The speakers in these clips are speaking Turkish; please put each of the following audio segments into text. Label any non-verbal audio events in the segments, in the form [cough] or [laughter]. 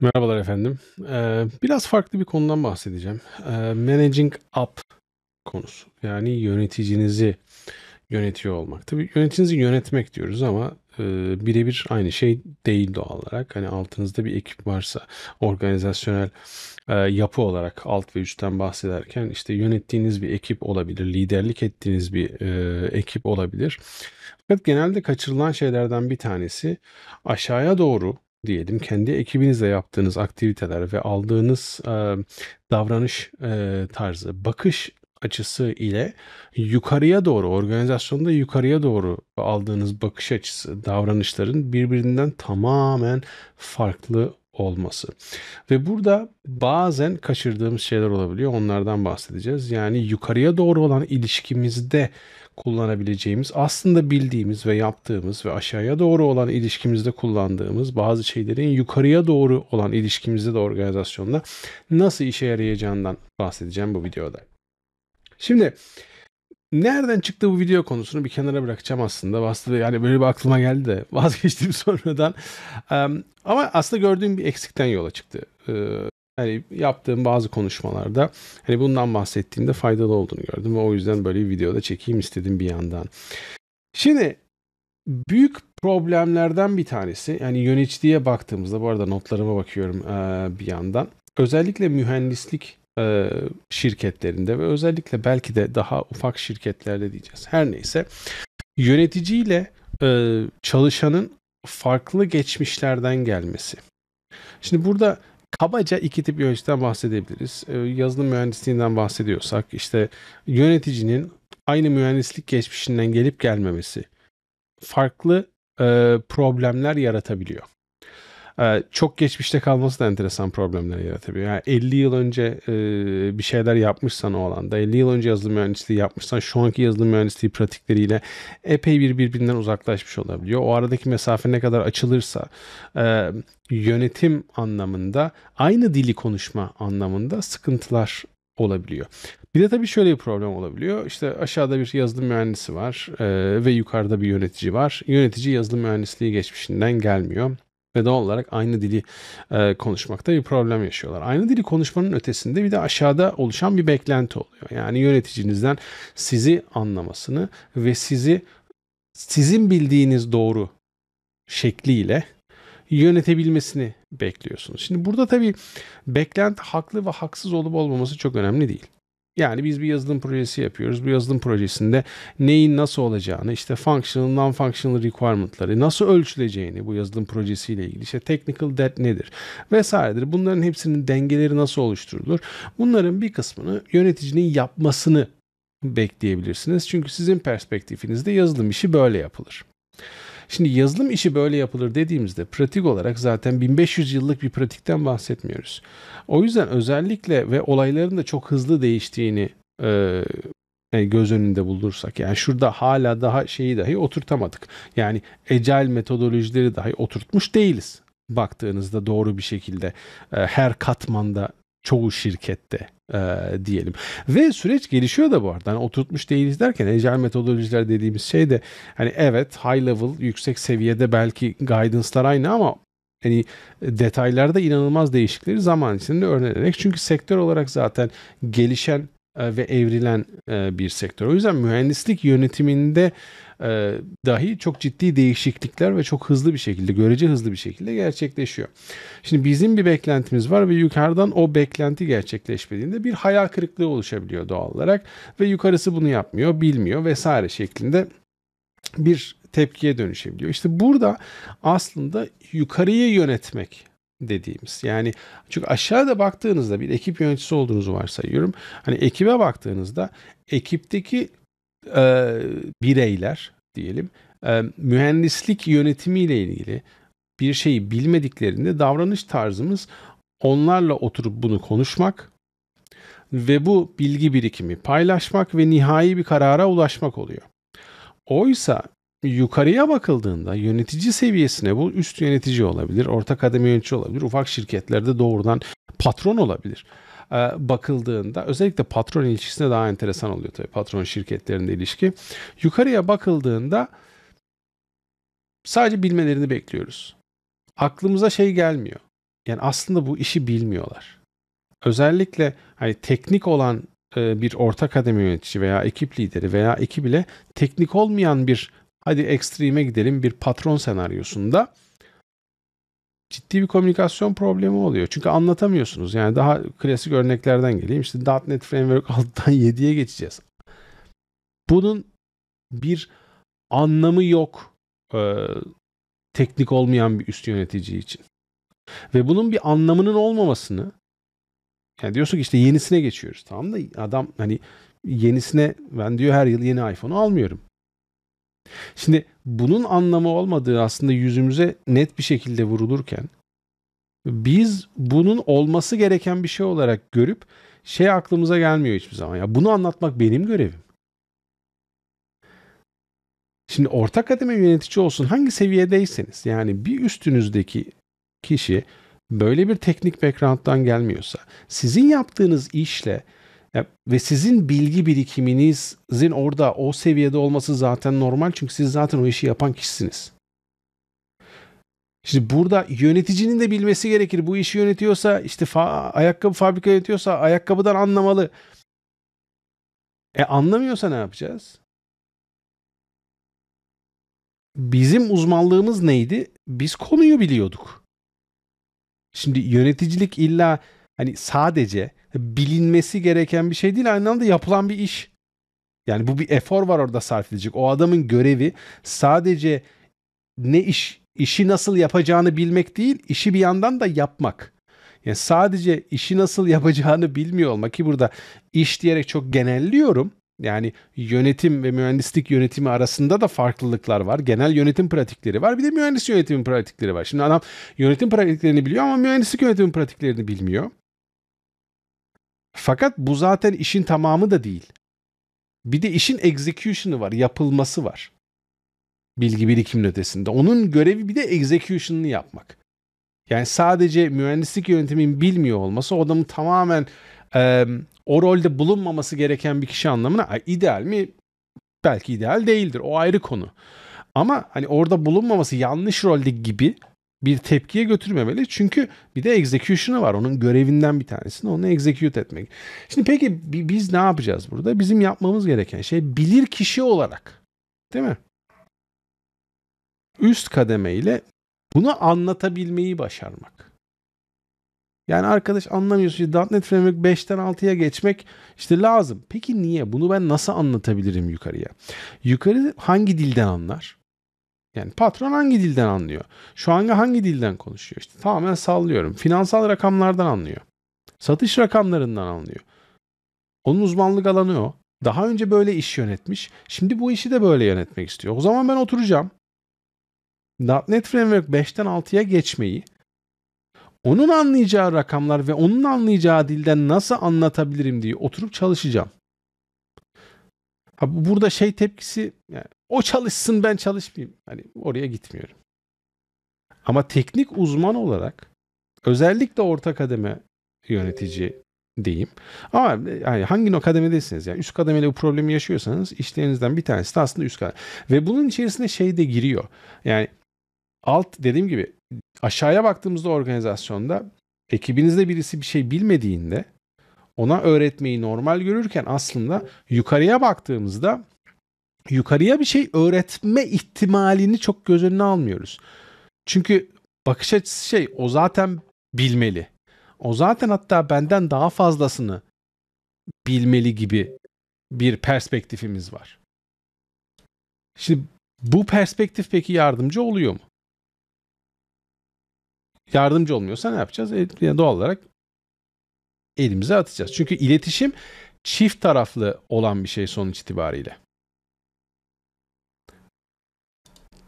Merhabalar efendim. Ee, biraz farklı bir konudan bahsedeceğim. Ee, managing up konusu. Yani yöneticinizi yönetiyor olmak. Tabii yöneticinizi yönetmek diyoruz ama e, birebir aynı şey değil doğal olarak. Hani altınızda bir ekip varsa organizasyonel e, yapı olarak alt ve üstten bahsederken işte yönettiğiniz bir ekip olabilir, liderlik ettiğiniz bir e, ekip olabilir. Fakat genelde kaçırılan şeylerden bir tanesi aşağıya doğru diyelim kendi ekibinizle yaptığınız aktiviteler ve aldığınız e, davranış e, tarzı, bakış açısı ile yukarıya doğru organizasyonda yukarıya doğru aldığınız bakış açısı, davranışların birbirinden tamamen farklı olması. Ve burada bazen kaçırdığımız şeyler olabiliyor. Onlardan bahsedeceğiz. Yani yukarıya doğru olan ilişkimizde kullanabileceğimiz, aslında bildiğimiz ve yaptığımız ve aşağıya doğru olan ilişkimizde kullandığımız bazı şeylerin yukarıya doğru olan ilişkimizde de organizasyonda nasıl işe yarayacağından bahsedeceğim bu videoda. Şimdi Nereden çıktı bu video konusunu bir kenara bırakacağım aslında. Aslında yani böyle bir aklıma geldi de [laughs] vazgeçtim sonradan. Ama aslında gördüğüm bir eksikten yola çıktı hani yaptığım bazı konuşmalarda hani bundan bahsettiğimde faydalı olduğunu gördüm ve o yüzden böyle bir videoda çekeyim istedim bir yandan. Şimdi büyük problemlerden bir tanesi yani yöneticiye baktığımızda bu arada notlarıma bakıyorum bir yandan özellikle mühendislik şirketlerinde ve özellikle belki de daha ufak şirketlerde diyeceğiz her neyse yöneticiyle çalışanın farklı geçmişlerden gelmesi. Şimdi burada kabaca iki tip görüşten bahsedebiliriz. Ee, yazılım mühendisliğinden bahsediyorsak işte yöneticinin aynı mühendislik geçmişinden gelip gelmemesi farklı e, problemler yaratabiliyor. Ee, çok geçmişte kalması da enteresan problemler yaratabiliyor. Yani 50 yıl önce e, bir şeyler yapmışsan o alanda, 50 yıl önce yazılım mühendisliği yapmışsan şu anki yazılım mühendisliği pratikleriyle epey bir birbirinden uzaklaşmış olabiliyor. O aradaki mesafe ne kadar açılırsa e, yönetim anlamında, aynı dili konuşma anlamında sıkıntılar olabiliyor. Bir de tabii şöyle bir problem olabiliyor. İşte aşağıda bir yazılım mühendisi var e, ve yukarıda bir yönetici var. Yönetici yazılım mühendisliği geçmişinden gelmiyor ve doğal olarak aynı dili e, konuşmakta bir problem yaşıyorlar. Aynı dili konuşmanın ötesinde bir de aşağıda oluşan bir beklenti oluyor. Yani yöneticinizden sizi anlamasını ve sizi sizin bildiğiniz doğru şekliyle yönetebilmesini bekliyorsunuz. Şimdi burada tabii beklent haklı ve haksız olup olmaması çok önemli değil. Yani biz bir yazılım projesi yapıyoruz. Bu yazılım projesinde neyin nasıl olacağını, işte functional, non-functional requirement'ları nasıl ölçüleceğini bu yazılım projesiyle ilgili işte technical debt nedir vesairedir. Bunların hepsinin dengeleri nasıl oluşturulur? Bunların bir kısmını yöneticinin yapmasını bekleyebilirsiniz. Çünkü sizin perspektifinizde yazılım işi böyle yapılır. Şimdi yazılım işi böyle yapılır dediğimizde pratik olarak zaten 1500 yıllık bir pratikten bahsetmiyoruz. O yüzden özellikle ve olayların da çok hızlı değiştiğini e, e göz önünde bulursak yani şurada hala daha şeyi dahi oturtamadık. Yani ecel metodolojileri dahi oturtmuş değiliz baktığınızda doğru bir şekilde e, her katmanda çoğu şirkette e, diyelim. Ve süreç gelişiyor da bu arada. Hani oturtmuş değiliz derken ecel metodolojiler dediğimiz şey de hani evet high level yüksek seviyede belki guidance'lar aynı ama hani detaylarda inanılmaz değişikleri zaman içinde öğrenerek. Çünkü sektör olarak zaten gelişen e, ve evrilen e, bir sektör. O yüzden mühendislik yönetiminde e, dahi çok ciddi değişiklikler ve çok hızlı bir şekilde, görece hızlı bir şekilde gerçekleşiyor. Şimdi bizim bir beklentimiz var ve yukarıdan o beklenti gerçekleşmediğinde bir hayal kırıklığı oluşabiliyor doğal olarak ve yukarısı bunu yapmıyor, bilmiyor vesaire şeklinde bir tepkiye dönüşebiliyor. İşte burada aslında yukarıyı yönetmek dediğimiz. Yani çünkü aşağıda baktığınızda bir ekip yöneticisi olduğunuzu varsayıyorum. Hani ekibe baktığınızda ekipteki e, bireyler diyelim e, mühendislik yönetimiyle ilgili bir şeyi bilmediklerinde davranış tarzımız onlarla oturup bunu konuşmak ve bu bilgi birikimi paylaşmak ve nihai bir karara ulaşmak oluyor. Oysa yukarıya bakıldığında yönetici seviyesine bu üst yönetici olabilir, orta kademe yönetici olabilir, ufak şirketlerde doğrudan patron olabilir. Ee, bakıldığında özellikle patron ilişkisine daha enteresan oluyor tabii patron şirketlerinde ilişki. Yukarıya bakıldığında sadece bilmelerini bekliyoruz. Aklımıza şey gelmiyor. Yani aslında bu işi bilmiyorlar. Özellikle hani teknik olan e, bir orta kademe yönetici veya ekip lideri veya ekip bile teknik olmayan bir Hadi ekstreme gidelim bir patron senaryosunda ciddi bir komünikasyon problemi oluyor. Çünkü anlatamıyorsunuz. Yani daha klasik örneklerden geleyim. İşte .NET Framework 6'dan [laughs] 7'ye geçeceğiz. Bunun bir anlamı yok e, teknik olmayan bir üst yönetici için. Ve bunun bir anlamının olmamasını yani diyorsun ki işte yenisine geçiyoruz. Tamam da adam hani yenisine ben diyor her yıl yeni iPhone'u almıyorum. Şimdi bunun anlamı olmadığı aslında yüzümüze net bir şekilde vurulurken biz bunun olması gereken bir şey olarak görüp şey aklımıza gelmiyor hiçbir zaman. Ya bunu anlatmak benim görevim. Şimdi orta kademe yönetici olsun hangi seviyedeyseniz yani bir üstünüzdeki kişi böyle bir teknik background'dan gelmiyorsa sizin yaptığınız işle ya, ve sizin bilgi birikiminizin orada o seviyede olması zaten normal çünkü siz zaten o işi yapan kişisiniz. Şimdi burada yöneticinin de bilmesi gerekir. Bu işi yönetiyorsa işte fa- ayakkabı fabrika yönetiyorsa ayakkabıdan anlamalı. E anlamıyorsa ne yapacağız? Bizim uzmanlığımız neydi? Biz konuyu biliyorduk. Şimdi yöneticilik illa hani sadece bilinmesi gereken bir şey değil aynı anda yapılan bir iş. Yani bu bir efor var orada sarf edecek. O adamın görevi sadece ne iş, işi nasıl yapacağını bilmek değil, işi bir yandan da yapmak. Yani sadece işi nasıl yapacağını bilmiyor olmak ki burada iş diyerek çok genelliyorum. Yani yönetim ve mühendislik yönetimi arasında da farklılıklar var. Genel yönetim pratikleri var. Bir de mühendis yönetimin pratikleri var. Şimdi adam yönetim pratiklerini biliyor ama mühendislik yönetimin pratiklerini bilmiyor. Fakat bu zaten işin tamamı da değil. Bir de işin execution'ı var, yapılması var. Bilgi birikim ötesinde. Onun görevi bir de execution'ını yapmak. Yani sadece mühendislik yöntemin bilmiyor olması adamın tamamen e, o rolde bulunmaması gereken bir kişi anlamına ideal mi? Belki ideal değildir. O ayrı konu. Ama hani orada bulunmaması yanlış rolde gibi bir tepkiye götürmemeli. Çünkü bir de execution'ı var. Onun görevinden bir tanesini onu execute etmek. Şimdi peki biz ne yapacağız burada? Bizim yapmamız gereken şey bilir kişi olarak değil mi? Üst kademeyle bunu anlatabilmeyi başarmak. Yani arkadaş anlamıyorsun işte .NET Framework 5'ten 6'ya geçmek işte lazım. Peki niye? Bunu ben nasıl anlatabilirim yukarıya? Yukarı hangi dilden anlar? Yani patron hangi dilden anlıyor? Şu anda hangi dilden konuşuyor? İşte tamamen sallıyorum. Finansal rakamlardan anlıyor. Satış rakamlarından anlıyor. Onun uzmanlık alanı o. Daha önce böyle iş yönetmiş. Şimdi bu işi de böyle yönetmek istiyor. O zaman ben oturacağım. .NET Framework 5'ten 6'ya geçmeyi onun anlayacağı rakamlar ve onun anlayacağı dilden nasıl anlatabilirim diye oturup çalışacağım. Ha, burada şey tepkisi yani, o çalışsın ben çalışmayayım. Hani oraya gitmiyorum. Ama teknik uzman olarak özellikle orta kademe yönetici diyeyim. Ama yani hangi o kademedesiniz? Yani üst kademeli bu problemi yaşıyorsanız işlerinizden bir tanesi de aslında üst kademe. Ve bunun içerisine şey de giriyor. Yani alt dediğim gibi aşağıya baktığımızda organizasyonda ekibinizde birisi bir şey bilmediğinde ona öğretmeyi normal görürken aslında yukarıya baktığımızda yukarıya bir şey öğretme ihtimalini çok göz önüne almıyoruz. Çünkü bakış açısı şey o zaten bilmeli. O zaten hatta benden daha fazlasını bilmeli gibi bir perspektifimiz var. Şimdi bu perspektif peki yardımcı oluyor mu? Yardımcı olmuyorsa ne yapacağız? E, doğal olarak elimize atacağız. Çünkü iletişim çift taraflı olan bir şey sonuç itibariyle.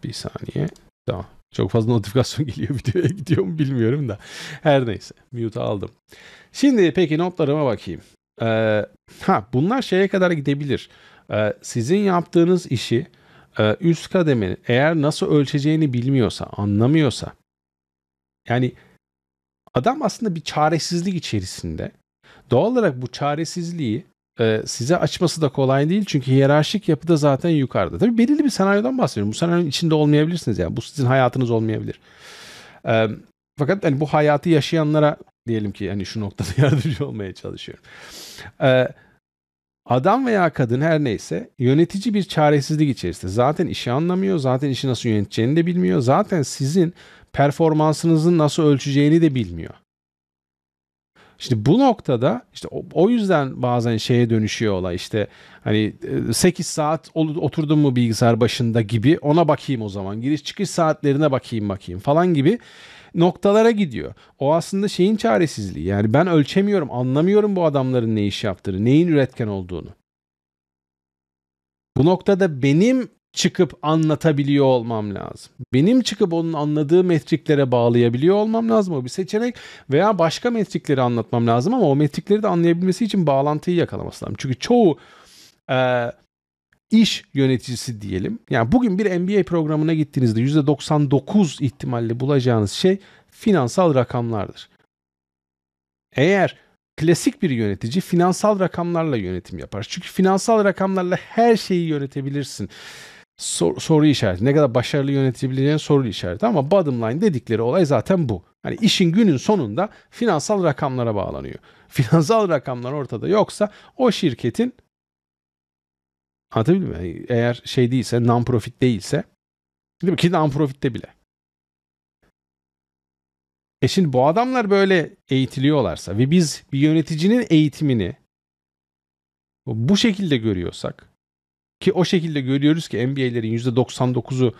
Bir saniye. Tamam. Çok fazla notifikasyon [laughs] geliyor videoya gidiyor mu bilmiyorum da. Her neyse. Mute aldım. Şimdi peki notlarıma bakayım. Ee, ha bunlar şeye kadar gidebilir. Ee, sizin yaptığınız işi e, üst kademenin eğer nasıl ölçeceğini bilmiyorsa, anlamıyorsa yani Adam aslında bir çaresizlik içerisinde. Doğal olarak bu çaresizliği e, size açması da kolay değil. Çünkü hiyerarşik yapıda zaten yukarıda. Tabii belirli bir senaryodan bahsediyorum. Bu senaryonun içinde olmayabilirsiniz. Yani bu sizin hayatınız olmayabilir. E, fakat hani bu hayatı yaşayanlara diyelim ki hani şu noktada [laughs] yardımcı olmaya çalışıyorum. E, adam veya kadın her neyse yönetici bir çaresizlik içerisinde. Zaten işi anlamıyor. Zaten işi nasıl yöneteceğini de bilmiyor. Zaten sizin performansınızın nasıl ölçeceğini de bilmiyor. Şimdi bu noktada işte o yüzden bazen şeye dönüşüyor olay işte hani 8 e, saat oturdum mu bilgisayar başında gibi ona bakayım o zaman giriş çıkış saatlerine bakayım bakayım falan gibi noktalara gidiyor. O aslında şeyin çaresizliği yani ben ölçemiyorum anlamıyorum bu adamların ne iş yaptığını neyin üretken olduğunu. Bu noktada benim çıkıp anlatabiliyor olmam lazım. Benim çıkıp onun anladığı metriklere bağlayabiliyor olmam lazım. O bir seçenek veya başka metrikleri anlatmam lazım ama o metrikleri de anlayabilmesi için bağlantıyı yakalaması lazım. Çünkü çoğu e, iş yöneticisi diyelim. Yani bugün bir MBA programına gittiğinizde %99 ihtimalle bulacağınız şey finansal rakamlardır. Eğer klasik bir yönetici finansal rakamlarla yönetim yapar. Çünkü finansal rakamlarla her şeyi yönetebilirsin sor, soru işareti. Ne kadar başarılı yönetebileceğin soru işareti. Ama bottom line dedikleri olay zaten bu. Hani işin günün sonunda finansal rakamlara bağlanıyor. [laughs] Finansal rakamlar ortada yoksa o şirketin anlatabildim mi? Hani eğer şey değilse, non-profit değilse değil mi? ki non-profit'te bile. E şimdi bu adamlar böyle eğitiliyorlarsa ve biz bir yöneticinin eğitimini bu şekilde görüyorsak ki o şekilde görüyoruz ki MBA'lerin %99'u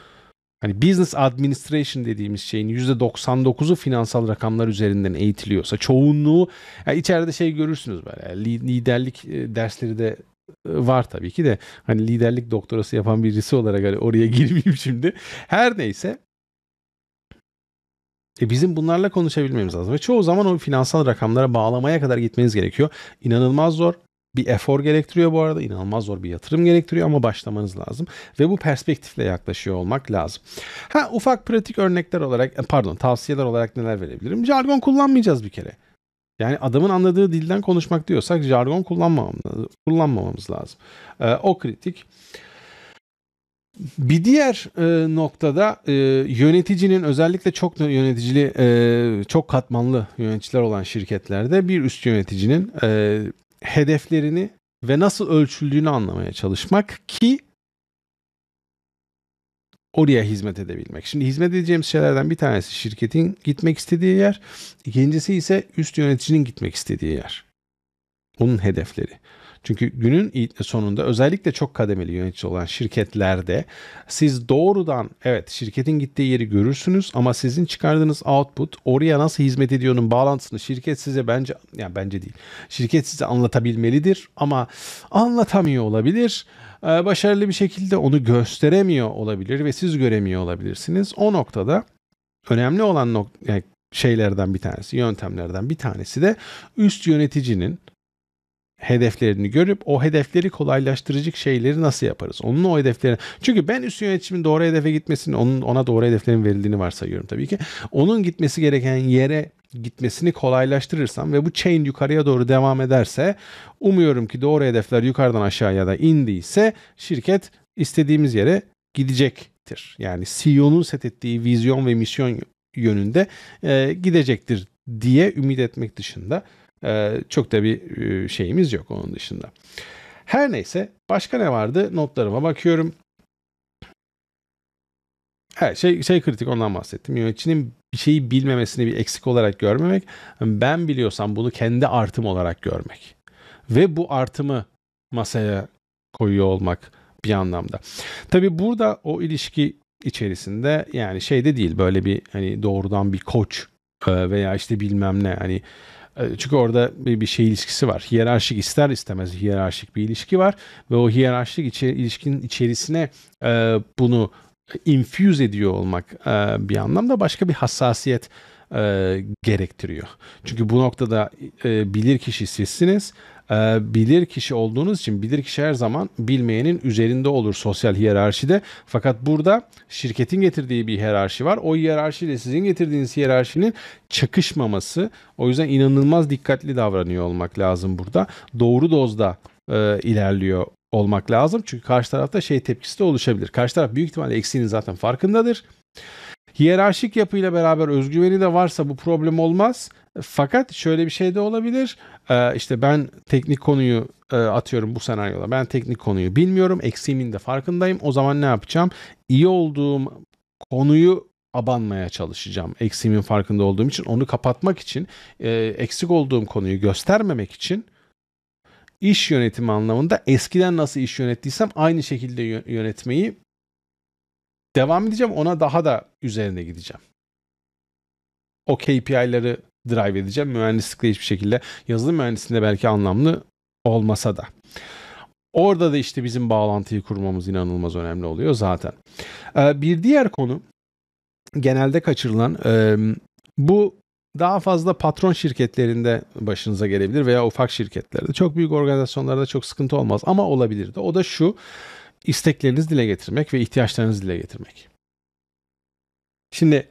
hani business administration dediğimiz şeyin %99'u finansal rakamlar üzerinden eğitiliyorsa çoğunluğu yani içeride şey görürsünüz böyle liderlik e, dersleri de e, var tabii ki de hani liderlik doktorası yapan birisi olarak hani oraya [laughs] girmeyeyim şimdi. Her neyse e bizim bunlarla konuşabilmemiz lazım. Ve çoğu zaman o finansal rakamlara bağlamaya kadar gitmeniz gerekiyor. İnanılmaz zor bir efor gerektiriyor bu arada. İnanılmaz zor bir yatırım gerektiriyor ama başlamanız lazım. Ve bu perspektifle yaklaşıyor olmak lazım. Ha ufak pratik örnekler olarak e, pardon tavsiyeler olarak neler verebilirim? Jargon kullanmayacağız bir kere. Yani adamın anladığı dilden konuşmak diyorsak jargon kullanmamamız, lazım. Ee, o kritik. Bir diğer e, noktada e, yöneticinin özellikle çok yöneticili, e, çok katmanlı yöneticiler olan şirketlerde bir üst yöneticinin e, hedeflerini ve nasıl ölçüldüğünü anlamaya çalışmak ki oraya hizmet edebilmek. Şimdi hizmet edeceğimiz şeylerden bir tanesi şirketin gitmek istediği yer, ikincisi ise üst yöneticinin gitmek istediği yer. Onun hedefleri. Çünkü günün sonunda özellikle çok kademeli yönetici olan şirketlerde siz doğrudan evet şirketin gittiği yeri görürsünüz ama sizin çıkardığınız output oraya nasıl hizmet ediyor'nun bağlantısını şirket size bence yani bence değil. Şirket size anlatabilmelidir ama anlatamıyor olabilir ee, başarılı bir şekilde onu gösteremiyor olabilir ve siz göremiyor olabilirsiniz. O noktada önemli olan nok- şeylerden bir tanesi, yöntemlerden bir tanesi de üst yöneticinin hedeflerini görüp o hedefleri kolaylaştırıcı şeyleri nasıl yaparız? Onun o hedeflerini çünkü ben üst yönetimin doğru hedefe gitmesini onun ona doğru hedeflerin verildiğini varsayıyorum tabii ki. Onun gitmesi gereken yere gitmesini kolaylaştırırsam ve bu chain yukarıya doğru devam ederse umuyorum ki doğru hedefler yukarıdan aşağıya da indiyse şirket istediğimiz yere gidecektir. Yani CEO'nun set ettiği vizyon ve misyon yönünde e, gidecektir diye ümit etmek dışında ee, çok da bir e, şeyimiz yok onun dışında. Her neyse başka ne vardı? Notlarıma bakıyorum. Her şey, şey kritik ondan bahsettim. Yöneticinin bir şeyi bilmemesini bir eksik olarak görmemek. Ben biliyorsam bunu kendi artım olarak görmek. Ve bu artımı masaya koyuyor olmak bir anlamda. Tabi burada o ilişki içerisinde yani şey de değil böyle bir hani doğrudan bir koç e, veya işte bilmem ne hani e, çünkü orada bir, bir şey ilişkisi var. Hiyerarşik ister istemez hiyerarşik bir ilişki var ve o hiyerarşik içi, ilişkinin içerisine e, bunu infuse ediyor olmak e, bir anlamda başka bir hassasiyet e, gerektiriyor. Çünkü bu noktada e, bilir kişisizsiniz. sizsiniz e, bilir kişi olduğunuz için bilir kişi her zaman bilmeyenin üzerinde olur sosyal hiyerarşide. Fakat burada şirketin getirdiği bir hiyerarşi var. O hiyerarşiyle sizin getirdiğiniz hiyerarşinin çakışmaması. O yüzden inanılmaz dikkatli davranıyor olmak lazım burada. Doğru dozda e, ilerliyor olmak lazım. Çünkü karşı tarafta şey tepkisi de oluşabilir. Karşı taraf büyük ihtimalle eksiğinin zaten farkındadır. Hiyerarşik yapıyla beraber özgüveni de varsa bu problem olmaz. Fakat şöyle bir şey de olabilir. Ee, işte ben teknik konuyu e, atıyorum bu senaryoda. Ben teknik konuyu bilmiyorum. Eksiğimin de farkındayım. O zaman ne yapacağım? İyi olduğum konuyu abanmaya çalışacağım. Eksiğimin farkında olduğum için onu kapatmak için e, eksik olduğum konuyu göstermemek için iş yönetimi anlamında eskiden nasıl iş yönettiysem aynı şekilde yönetmeyi Devam edeceğim ona daha da üzerine gideceğim. O KPI'leri drive edeceğim. Mühendislikle hiçbir şekilde yazılım mühendisliğinde belki anlamlı olmasa da. Orada da işte bizim bağlantıyı kurmamız inanılmaz önemli oluyor zaten. Ee, bir diğer konu genelde kaçırılan bu daha fazla patron şirketlerinde başınıza gelebilir veya ufak şirketlerde. Çok büyük organizasyonlarda çok sıkıntı olmaz ama olabilir de. O da şu isteklerinizi dile getirmek ve ihtiyaçlarınızı dile getirmek. Şimdi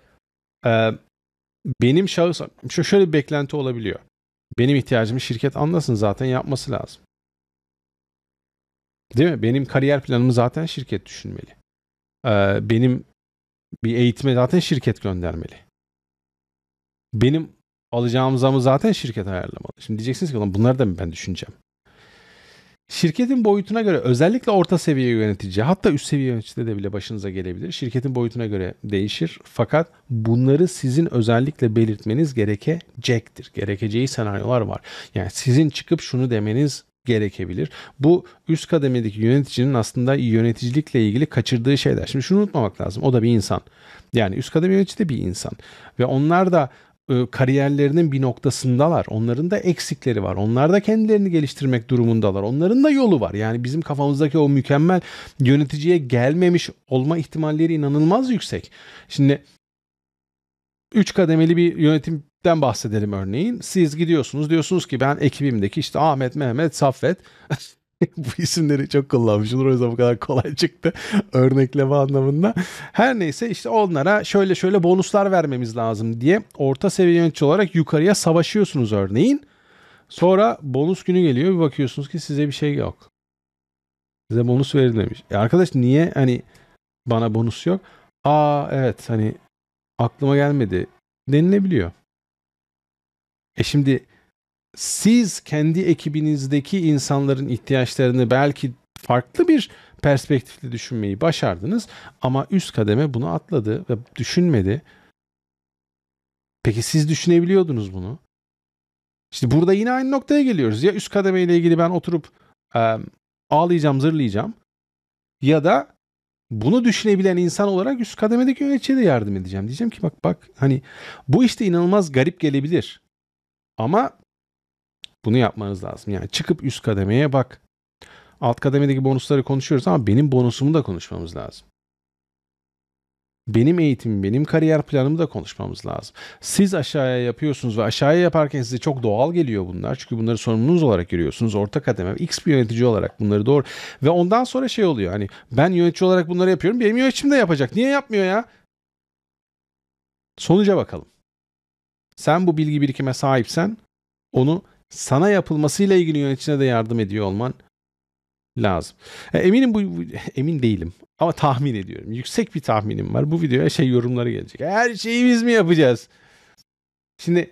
e, benim şahıs şu şöyle bir beklenti olabiliyor. Benim ihtiyacımı şirket anlasın zaten yapması lazım. Değil mi? Benim kariyer planımı zaten şirket düşünmeli. E, benim bir eğitime zaten şirket göndermeli. Benim alacağım zamı zaten şirket ayarlamalı. Şimdi diyeceksiniz ki bunları da mı ben düşüneceğim? Şirketin boyutuna göre özellikle orta seviye yönetici hatta üst seviye yöneticide de bile başınıza gelebilir. Şirketin boyutuna göre değişir fakat bunları sizin özellikle belirtmeniz gerekecektir. Gerekeceği senaryolar var. Yani sizin çıkıp şunu demeniz gerekebilir. Bu üst kademedeki yöneticinin aslında yöneticilikle ilgili kaçırdığı şeyler. Şimdi şunu unutmamak lazım. O da bir insan. Yani üst kademe yönetici de bir insan. Ve onlar da e, kariyerlerinin bir noktasındalar. Onların da eksikleri var. Onlar da kendilerini geliştirmek durumundalar. Onların da yolu var. Yani bizim kafamızdaki o mükemmel yöneticiye gelmemiş olma ihtimalleri inanılmaz yüksek. Şimdi 3 kademeli bir yönetimden bahsedelim örneğin. Siz gidiyorsunuz diyorsunuz ki ben ekibimdeki işte Ahmet, Mehmet, Saffet [laughs] bu isimleri çok kullanmışlar. O yüzden bu kadar kolay çıktı [laughs] örnekleme anlamında. Her neyse işte onlara şöyle şöyle bonuslar vermemiz lazım diye orta seviye yönetici olarak yukarıya savaşıyorsunuz örneğin. Sonra bonus günü geliyor bir bakıyorsunuz ki size bir şey yok. Size bonus verilmemiş. E arkadaş niye hani bana bonus yok? Aa evet hani aklıma gelmedi denilebiliyor. E şimdi siz kendi ekibinizdeki insanların ihtiyaçlarını belki farklı bir perspektifle düşünmeyi başardınız ama üst kademe bunu atladı ve düşünmedi. Peki siz düşünebiliyordunuz bunu. İşte burada yine aynı noktaya geliyoruz. Ya üst kademe ile ilgili ben oturup e, ağlayacağım, zırlayacağım ya da bunu düşünebilen insan olarak üst kademedeki yöneticiye de yardım edeceğim. Diyeceğim ki bak bak hani bu işte inanılmaz garip gelebilir. Ama bunu yapmanız lazım. Yani çıkıp üst kademeye bak. Alt kademedeki bonusları konuşuyoruz ama benim bonusumu da konuşmamız lazım. Benim eğitimim, benim kariyer planımı da konuşmamız lazım. Siz aşağıya yapıyorsunuz ve aşağıya yaparken size çok doğal geliyor bunlar. Çünkü bunları sorumluluğunuz olarak görüyorsunuz. Orta kademe, X bir yönetici olarak bunları doğru. Ve ondan sonra şey oluyor hani ben yönetici olarak bunları yapıyorum. Benim yöneticim de yapacak. Niye yapmıyor ya? Sonuca bakalım. Sen bu bilgi birikime sahipsen onu sana yapılmasıyla ilgili yöneticine de yardım ediyor olman lazım. E, eminim bu emin değilim ama tahmin ediyorum. Yüksek bir tahminim var. Bu videoya şey yorumları gelecek. Her şeyi biz mi yapacağız? Şimdi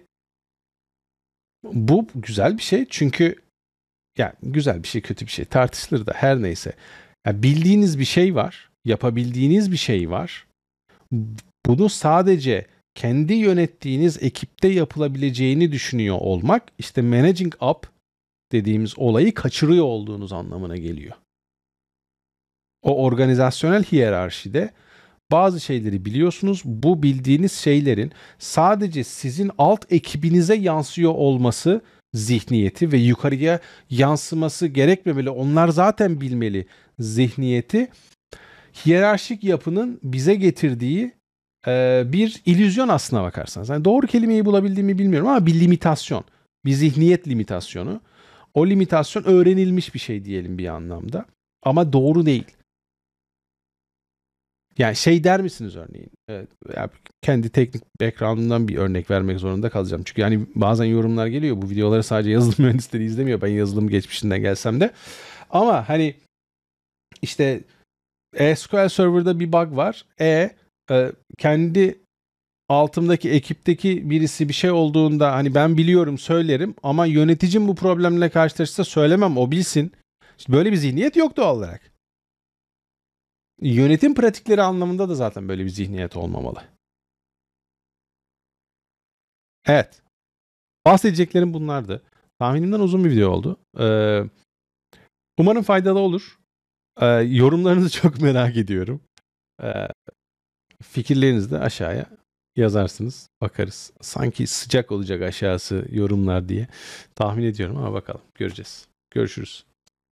bu güzel bir şey çünkü yani güzel bir şey kötü bir şey tartışılır da her neyse. Yani bildiğiniz bir şey var, yapabildiğiniz bir şey var. Bunu sadece kendi yönettiğiniz ekipte yapılabileceğini düşünüyor olmak işte managing up dediğimiz olayı kaçırıyor olduğunuz anlamına geliyor. O organizasyonel hiyerarşide bazı şeyleri biliyorsunuz. Bu bildiğiniz şeylerin sadece sizin alt ekibinize yansıyor olması zihniyeti ve yukarıya yansıması gerekmemeli. Onlar zaten bilmeli zihniyeti. Hiyerarşik yapının bize getirdiği ee, bir illüzyon aslına bakarsanız. Yani doğru kelimeyi bulabildiğimi bilmiyorum ama bir limitasyon. Bir zihniyet limitasyonu. O limitasyon öğrenilmiş bir şey diyelim bir anlamda. Ama doğru değil. Yani şey der misiniz örneğin? kendi teknik background'umdan bir örnek vermek zorunda kalacağım. Çünkü yani bazen yorumlar geliyor. Bu videoları sadece yazılım [laughs] mühendisleri izlemiyor. Ben yazılım geçmişinden gelsem de. Ama hani işte e SQL Server'da bir bug var. E ee, kendi altımdaki ekipteki birisi bir şey olduğunda hani ben biliyorum söylerim ama yöneticim bu problemle karşılaşırsa söylemem o bilsin. İşte böyle bir zihniyet yok doğal olarak. Yönetim pratikleri anlamında da zaten böyle bir zihniyet olmamalı. Evet. Bahsedeceklerim bunlardı. Tahminimden uzun bir video oldu. Ee, umarım faydalı olur. Ee, yorumlarınızı [laughs] çok merak ediyorum. Ee, Fikirlerinizi de aşağıya yazarsınız. Bakarız. Sanki sıcak olacak aşağısı yorumlar diye tahmin ediyorum ama bakalım göreceğiz. Görüşürüz.